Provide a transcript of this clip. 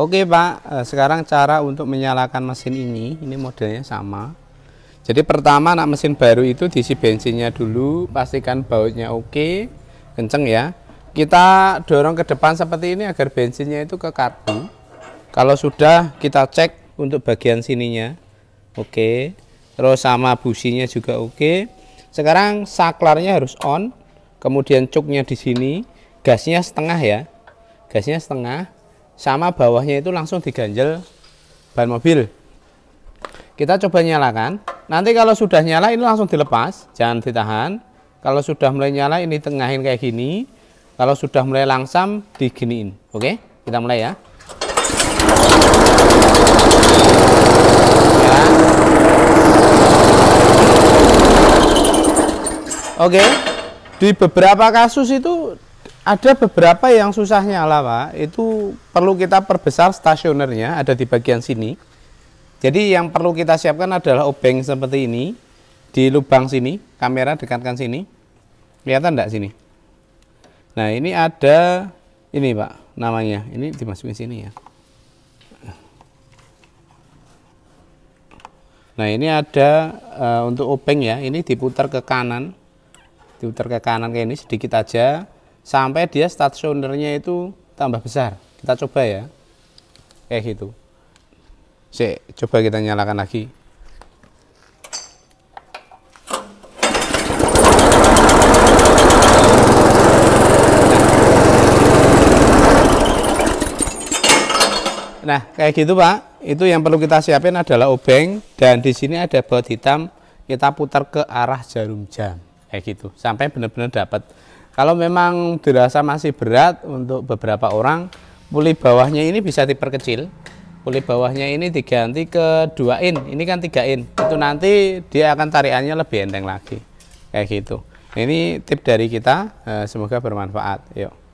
Oke Pak, eh, sekarang cara untuk menyalakan mesin ini, ini modelnya sama. Jadi pertama anak mesin baru itu diisi bensinnya dulu, pastikan bautnya oke, kenceng ya. Kita dorong ke depan seperti ini agar bensinnya itu ke kartu. Kalau sudah kita cek untuk bagian sininya, oke. Terus sama businya juga oke. Sekarang saklarnya harus on, kemudian cuknya di sini, gasnya setengah ya, gasnya setengah sama bawahnya itu langsung diganjel ban mobil kita coba nyalakan nanti kalau sudah nyala ini langsung dilepas jangan ditahan kalau sudah mulai nyala ini tengahin kayak gini kalau sudah mulai langsam diginiin oke kita mulai ya, ya. Oke, di beberapa kasus itu ada beberapa yang susahnya lah Pak. Itu perlu kita perbesar stasionernya, ada di bagian sini. Jadi yang perlu kita siapkan adalah obeng seperti ini. Di lubang sini, kamera dekatkan sini. Kelihatan enggak sini? Nah ini ada, ini Pak namanya. Ini dimasukin sini ya. Nah ini ada uh, untuk obeng ya, ini diputar ke kanan. Diputar ke kanan kayak ini sedikit aja sampai dia stationernya itu tambah besar kita coba ya kayak gitu si coba kita nyalakan lagi Nah, kayak gitu Pak. Itu yang perlu kita siapin adalah obeng dan di sini ada baut hitam. Kita putar ke arah jarum jam. Kayak gitu. Sampai benar-benar dapat kalau memang dirasa masih berat untuk beberapa orang, puli bawahnya ini bisa diperkecil. Puli bawahnya ini diganti ke 2 in, ini kan 3 in. Itu nanti dia akan tariannya lebih enteng lagi. Kayak gitu. Ini tip dari kita, eh, semoga bermanfaat. Yuk.